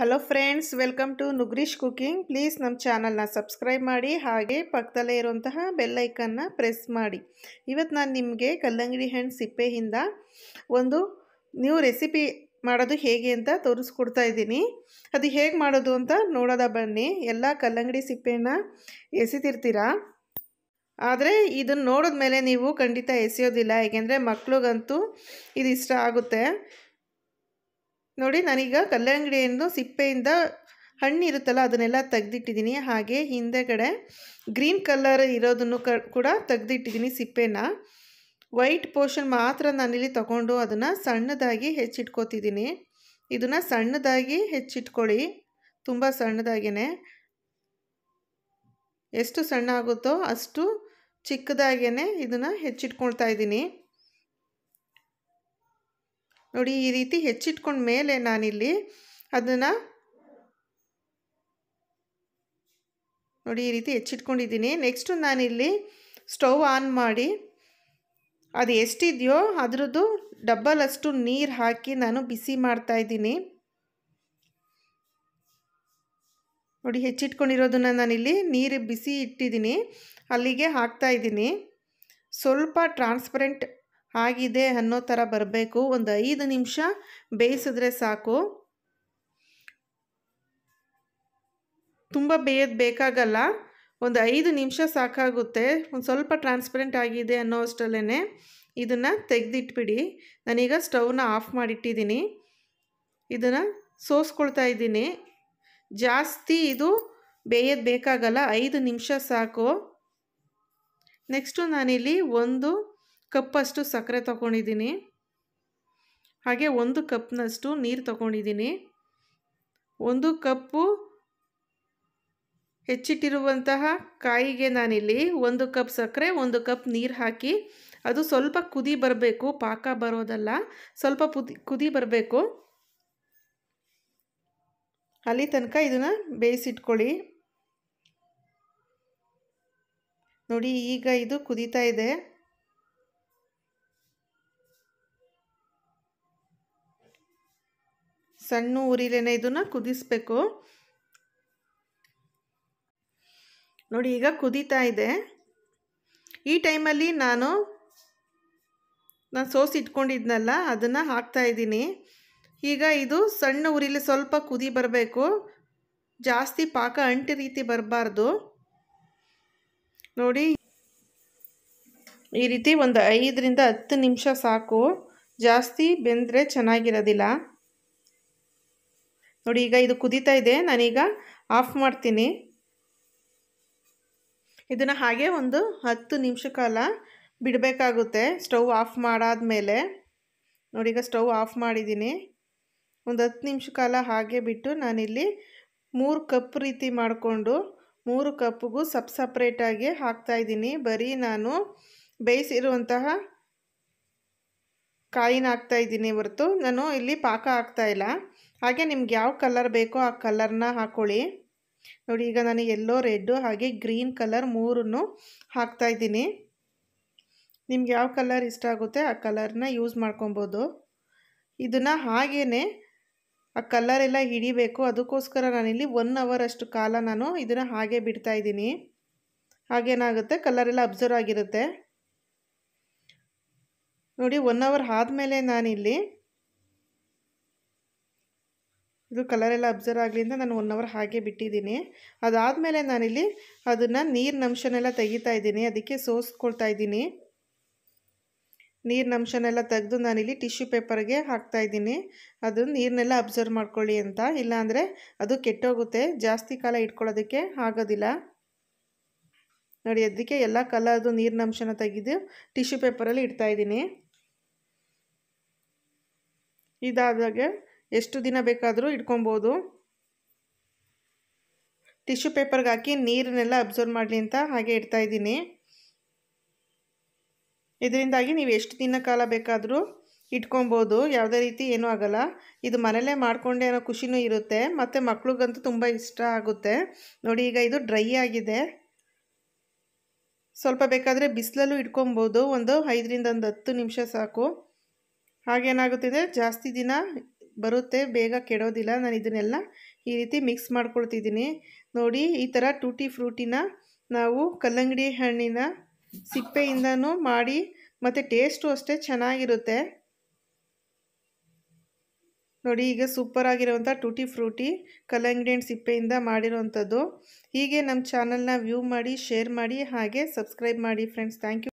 hello friends welcome to ನುಗ್ರೀಶ್ cooking please ನಮ್ಮ ಚಾನಲ್ನ ಸಬ್ಸ್ಕ್ರೈಬ್ ಮಾಡಿ ಹಾಗೆ ಪಕ್ಕದಲ್ಲೇ ಇರುವಂತಹ ಬೆಲ್ಲೈಕನ್ನ ಪ್ರೆಸ್ ಮಾಡಿ ಇವತ್ತು ನಾನು ನಿಮಗೆ ಕಲ್ಲಂಗಡಿ ಹಣ್ಣು ಸಿಪ್ಪೆಯಿಂದ ಒಂದು ನ್ಯೂ ರೆಸಿಪಿ ಮಾಡೋದು ಹೇಗೆ ಅಂತ ತೋರಿಸ್ಕೊಡ್ತಾ ಇದ್ದೀನಿ ಅದು ಹೇಗೆ ಮಾಡೋದು ಅಂತ ನೋಡೋದ ಬನ್ನಿ ಎಲ್ಲ ಕಲ್ಲಂಗಡಿ ಸಿಪ್ಪೆಯನ್ನು ಎಸಿತಿರ್ತೀರಾ ಆದರೆ ಇದನ್ನು ನೋಡಿದ ಮೇಲೆ ನೀವು ಖಂಡಿತ ಎಸೆಯೋದಿಲ್ಲ ಏಕೆಂದರೆ ಮಕ್ಳಿಗಂತೂ ಇದು ಇಷ್ಟ ಆಗುತ್ತೆ ನೋಡಿ ನಾನೀಗ ಕಲ್ಲಂಗಡಿಯನ್ನು ಸಿಪ್ಪೆಯಿಂದ ಹಣ್ಣು ಇರುತ್ತಲ್ಲ ಅದನ್ನೆಲ್ಲ ತೆಗೆದಿಟ್ಟಿದ್ದೀನಿ ಹಾಗೆ ಹಿಂದೆಗಡೆ ಗ್ರೀನ್ ಕಲರ್ ಇರೋದನ್ನು ಕೂಡ ತೆಗೆದಿಟ್ಟಿದ್ದೀನಿ ಸಿಪ್ಪೆನ ವೈಟ್ ಪೋರ್ಷನ್ ಮಾತ್ರ ನಾನಿಲ್ಲಿ ತಗೊಂಡು ಅದನ್ನು ಸಣ್ಣದಾಗಿ ಹೆಚ್ಚಿಟ್ಕೋತಿದ್ದೀನಿ ಇದನ್ನು ಸಣ್ಣದಾಗಿ ಹೆಚ್ಚಿಟ್ಕೊಳ್ಳಿ ತುಂಬ ಸಣ್ಣದಾಗೇ ಎಷ್ಟು ಸಣ್ಣ ಆಗುತ್ತೋ ಅಷ್ಟು ಚಿಕ್ಕದಾಗೇ ಇದನ್ನು ಹೆಚ್ಚಿಟ್ಕೊಳ್ತಾ ಇದ್ದೀನಿ ನೋಡಿ ಈ ರೀತಿ ಹೆಚ್ಚಿಟ್ಕೊಂಡ ಮೇಲೆ ನಾನಿಲ್ಲಿ ಅದನ್ನು ನೋಡಿ ಈ ರೀತಿ ಹೆಚ್ಚಿಟ್ಕೊಂಡಿದ್ದೀನಿ ನೆಕ್ಸ್ಟು ನಾನಿಲ್ಲಿ ಸ್ಟವ್ ಆನ್ ಮಾಡಿ ಅದು ಎಷ್ಟಿದೆಯೋ ಅದರದ್ದು ಡಬ್ಬಲಷ್ಟು ಅಷ್ಟು ನೀರು ಹಾಕಿ ನಾನು ಬಿಸಿ ಮಾಡ್ತಾ ಇದ್ದೀನಿ ನೋಡಿ ಹೆಚ್ಚಿಟ್ಕೊಂಡಿರೋದನ್ನು ನಾನಿಲ್ಲಿ ನೀರು ಬಿಸಿ ಇಟ್ಟಿದ್ದೀನಿ ಅಲ್ಲಿಗೆ ಹಾಕ್ತಾ ಇದ್ದೀನಿ ಸ್ವಲ್ಪ ಟ್ರಾನ್ಸ್ಪರೆಂಟ್ ಆಗಿದೆ ಅನ್ನೋ ಥರ ಬರಬೇಕು ಒಂದು ಐದು ನಿಮಿಷ ಬೇಯಿಸಿದ್ರೆ ಸಾಕು ತುಂಬ ಬೇಯೋದು ಬೇಕಾಗಲ್ಲ ಒಂದು ಐದು ನಿಮಿಷ ಸಾಕಾಗುತ್ತೆ ಒಂದು ಸ್ವಲ್ಪ ಟ್ರಾನ್ಸ್ಪರೆಂಟ್ ಆಗಿದೆ ಅನ್ನೋ ಅಷ್ಟರಲ್ಲೇ ಇದನ್ನು ತೆಗೆದಿಟ್ಬಿಡಿ ನಾನೀಗ ಸ್ಟವ್ನ ಆಫ್ ಮಾಡಿಟ್ಟಿದ್ದೀನಿ ಇದನ್ನು ಸೋಸ್ಕೊಳ್ತಾ ಇದ್ದೀನಿ ಜಾಸ್ತಿ ಇದು ಬೇಯೋದು ಬೇಕಾಗಲ್ಲ ಐದು ನಿಮಿಷ ಸಾಕು ನೆಕ್ಸ್ಟು ನಾನಿಲ್ಲಿ ಒಂದು ಕಪ್ಪಷ್ಟು ಸಕ್ಕರೆ ತೊಗೊಂಡಿದ್ದೀನಿ ಹಾಗೆ ಒಂದು ಕಪ್ನಷ್ಟು ನೀರು ತಗೊಂಡಿದ್ದೀನಿ ಒಂದು ಕಪ್ಪು ಹೆಚ್ಚಿಟ್ಟಿರುವಂತಹ ಕಾಯಿಗೆ ನಾನಿಲ್ಲಿ ಒಂದು ಕಪ್ ಸಕ್ಕರೆ ಒಂದು ಕಪ್ ನೀರು ಹಾಕಿ ಅದು ಸ್ವಲ್ಪ ಕುದಿ ಬರಬೇಕು ಪಾಕ ಬರೋದಲ್ಲ ಸ್ವಲ್ಪ ಕುದಿ ಬರಬೇಕು ಅಲ್ಲಿ ತನಕ ಇದನ್ನು ಬೇಯಿಸಿಟ್ಕೊಳ್ಳಿ ನೋಡಿ ಈಗ ಇದು ಕುದೀತಾ ಇದೆ ಸಣ್ಣ ಉರಿಲೇನೆ ಇದನ್ನು ಕುದಿಸ್ಬೇಕು ನೋಡಿ ಈಗ ಕುದೀತಾ ಇದೆ ಈ ಟೈಮಲ್ಲಿ ನಾನು ನಾನು ಸೋಸ್ ಇಟ್ಕೊಂಡಿದ್ನಲ್ಲ ಅದನ್ನು ಇದ್ದೀನಿ ಈಗ ಇದು ಸಣ್ಣ ಉರಿಲಿ ಸ್ವಲ್ಪ ಕುದಿ ಬರಬೇಕು ಜಾಸ್ತಿ ಪಾಕ ಅಂಟಿ ರೀತಿ ಬರಬಾರ್ದು ನೋಡಿ ಈ ರೀತಿ ಒಂದು ಐದರಿಂದ ಹತ್ತು ನಿಮಿಷ ಸಾಕು ಜಾಸ್ತಿ ಬೆಂದರೆ ಚೆನ್ನಾಗಿರೋದಿಲ್ಲ ನೋಡಿ ಈಗ ಇದು ಕುದೀತಾ ಇದೆ ನಾನೀಗ ಆಫ್ ಮಾಡ್ತೀನಿ ಇದನ್ನು ಹಾಗೆ ಒಂದು ಹತ್ತು ನಿಮಿಷ ಕಾಲ ಬಿಡಬೇಕಾಗುತ್ತೆ ಸ್ಟವ್ ಆಫ್ ಮಾಡಾದಮೇಲೆ ನೋಡಿ ಈಗ ಸ್ಟವ್ ಆಫ್ ಮಾಡಿದ್ದೀನಿ ಒಂದು ಹತ್ತು ನಿಮಿಷ ಕಾಲ ಹಾಗೆ ಬಿಟ್ಟು ನಾನಿಲ್ಲಿ ಮೂರು ಕಪ್ ರೀತಿ ಮಾಡಿಕೊಂಡು ಮೂರು ಕಪ್ಗೂ ಸಪ್ ಸಪ್ರೇಟಾಗಿ ಹಾಕ್ತಾಯಿದ್ದೀನಿ ಬರೀ ನಾನು ಬೇಯಿಸಿರುವಂತಹ ಕಾಯಿನ ಹಾಕ್ತಾಯಿದ್ದೀನಿ ಹೊರತು ನಾನು ಇಲ್ಲಿ ಪಾಕ ಹಾಕ್ತಾಯಿಲ್ಲ ಹಾಗೆ ನಿಮ್ಗೆ ಯಾವ ಕಲರ್ ಬೇಕೋ ಆ ಕಲರ್ನ ಹಾಕ್ಕೊಳ್ಳಿ ನೋಡಿ ಈಗ ನಾನು ಎಲ್ಲೋ ರೆಡ್ಡು ಹಾಗೆ ಗ್ರೀನ್ ಕಲರ್ ಮೂರನ್ನು ಇದ್ದೀನಿ ನಿಮ್ಗೆ ಯಾವ ಕಲರ್ ಇಷ್ಟ ಆಗುತ್ತೆ ಆ ಕಲರ್ನ ಯೂಸ್ ಮಾಡ್ಕೊಬೋದು ಇದನ್ನು ಹಾಗೇ ಆ ಕಲರೆಲ್ಲ ಹಿಡಿಬೇಕು ಅದಕ್ಕೋಸ್ಕರ ನಾನಿಲ್ಲಿ ಒನ್ ಅವರ್ ಅಷ್ಟು ಕಾಲ ನಾನು ಇದನ್ನು ಹಾಗೆ ಬಿಡ್ತಾ ಇದ್ದೀನಿ ಹಾಗೇನಾಗುತ್ತೆ ಕಲರೆಲ್ಲ ಅಬ್ಸರ್ವ್ ಆಗಿರುತ್ತೆ ನೋಡಿ ಒನ್ ಅವರ್ ಆದಮೇಲೆ ನಾನಿಲ್ಲಿ ಇದು ಕಲರೆಲ್ಲ ಅಬ್ಸರ್ವ್ ಅಂತ ನಾನು ಒನ್ ಅವರ್ ಹಾಗೆ ಬಿಟ್ಟಿದ್ದೀನಿ ಅದಾದಮೇಲೆ ನಾನಿಲ್ಲಿ ಅದನ್ನು ನೀರಿನ ಅಂಶನೆಲ್ಲ ತೆಗಿತಾ ಇದ್ದೀನಿ ಅದಕ್ಕೆ ಸೋಸ್ಕೊಳ್ತಾ ಇದ್ದೀನಿ ನೀರಿನಂಶನೆಲ್ಲ ಅಂಶನೆಲ್ಲ ತೆಗೆದು ನಾನಿಲ್ಲಿ ಟಿಶ್ಯೂ ಪೇಪರ್ಗೆ ಹಾಕ್ತಾ ಇದ್ದೀನಿ ಅದು ನೀರನ್ನೆಲ್ಲ ಅಬ್ಸರ್ವ್ ಮಾಡ್ಕೊಳ್ಳಿ ಅಂತ ಇಲ್ಲಾಂದರೆ ಅದು ಕೆಟ್ಟೋಗುತ್ತೆ ಜಾಸ್ತಿ ಕಾಲ ಇಟ್ಕೊಳ್ಳೋದಕ್ಕೆ ಆಗೋದಿಲ್ಲ ನೋಡಿ ಅದಕ್ಕೆ ಎಲ್ಲ ಕಲರ್ದು ನೀರಿನ ಅಂಶನ ತೆಗೆದು ಟಿಶ್ಯೂ ಪೇಪರಲ್ಲಿ ಇಡ್ತಾ ಇದ್ದೀನಿ ಇದಾದಾಗೆ ಎಷ್ಟು ದಿನ ಬೇಕಾದರೂ ಇಟ್ಕೊಬೋದು ಟಿಶ್ಯೂ ಪೇಪರ್ಗೆ ಹಾಕಿ ನೀರನ್ನೆಲ್ಲ ಅಬ್ಸರ್ವ್ ಮಾಡಲಿ ಅಂತ ಹಾಗೆ ಇಡ್ತಾ ಇದ್ದೀನಿ ಇದರಿಂದಾಗಿ ನೀವು ಎಷ್ಟು ದಿನ ಕಾಲ ಬೇಕಾದರೂ ಇಟ್ಕೊಬೋದು ಯಾವುದೇ ರೀತಿ ಏನೂ ಆಗಲ್ಲ ಇದು ಮನೆಯಲ್ಲೇ ಮಾಡಿಕೊಂಡೆ ಅನ್ನೋ ಖುಷಿನೂ ಇರುತ್ತೆ ಮತ್ತು ಮಕ್ಳಿಗಂತೂ ತುಂಬ ಇಷ್ಟ ಆಗುತ್ತೆ ನೋಡಿ ಈಗ ಇದು ಡ್ರೈ ಆಗಿದೆ ಸ್ವಲ್ಪ ಬೇಕಾದರೆ ಬಿಸಿಲಲ್ಲೂ ಇಟ್ಕೊಬೋದು ಒಂದು ಐದರಿಂದ ಒಂದು ಹತ್ತು ನಿಮಿಷ ಸಾಕು ಹಾಗೇನಾಗುತ್ತಿದೆ ಜಾಸ್ತಿ ದಿನ ಬರುತ್ತೆ ಬೇಗ ಕೆಡೋದಿಲ್ಲ ನಾನು ಇದನ್ನೆಲ್ಲ ಈ ರೀತಿ ಮಿಕ್ಸ್ ಮಾಡ್ಕೊಳ್ತಿದ್ದೀನಿ ನೋಡಿ ಈ ಥರ ಟೂಟಿ ಫ್ರೂಟಿನ ನಾವು ಕಲ್ಲಂಗಡಿ ಹಣ್ಣಿನ ಸಿಪ್ಪೆಯಿಂದನೂ ಮಾಡಿ ಮತ್ತು ಟೇಸ್ಟು ಅಷ್ಟೇ ಚೆನ್ನಾಗಿರುತ್ತೆ ನೋಡಿ ಈಗ ಸೂಪರ್ ಆಗಿರೋವಂಥ ಟೂಟಿ ಫ್ರೂಟಿ ಕಲ್ಲಂಗಡಿ ಹಣ್ಣು ಸಿಪ್ಪೆಯಿಂದ ಮಾಡಿರೋವಂಥದ್ದು ಹೀಗೆ ನಮ್ಮ ಚಾನಲ್ನ ವ್ಯೂ ಮಾಡಿ ಶೇರ್ ಮಾಡಿ ಹಾಗೆ ಸಬ್ಸ್ಕ್ರೈಬ್ ಮಾಡಿ ಫ್ರೆಂಡ್ಸ್ ಥ್ಯಾಂಕ್ ಯು